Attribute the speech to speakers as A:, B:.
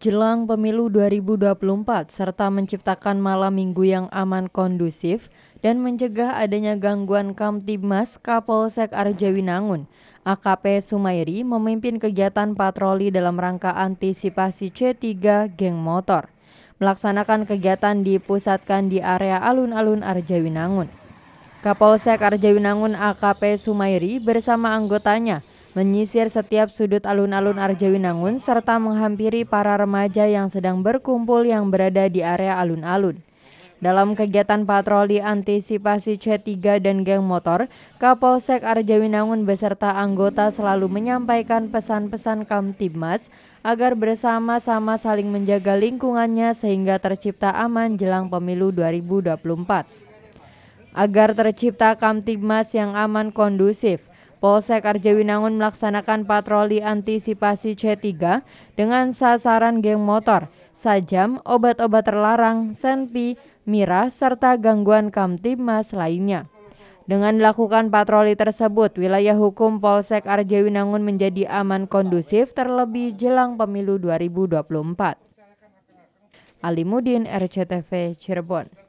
A: jelang pemilu 2024 serta menciptakan malam minggu yang aman kondusif dan mencegah adanya gangguan Kamtibmas Kapolsek Arjawinangun. AKP Sumairi memimpin kegiatan patroli dalam rangka antisipasi C3 geng motor. Melaksanakan kegiatan dipusatkan di area alun-alun Arjawinangun. Kapolsek Arjawinangun AKP Sumairi bersama anggotanya menyisir setiap sudut alun-alun Arjawinangun serta menghampiri para remaja yang sedang berkumpul yang berada di area alun-alun. Dalam kegiatan patroli antisipasi C3 dan geng motor, Kapolsek Arjawinangun beserta anggota selalu menyampaikan pesan-pesan Kamtibmas agar bersama-sama saling menjaga lingkungannya sehingga tercipta aman jelang pemilu 2024. Agar tercipta Kamtibmas yang aman kondusif, Polsek Arjawinangun melaksanakan patroli antisipasi C3 dengan sasaran geng motor, sajam, obat-obat terlarang, senpi, miras serta gangguan kamtimas lainnya. Dengan dilakukan patroli tersebut, wilayah hukum Polsek Arjawinangun menjadi aman kondusif terlebih jelang pemilu 2024. Alimudin RCTV Cirebon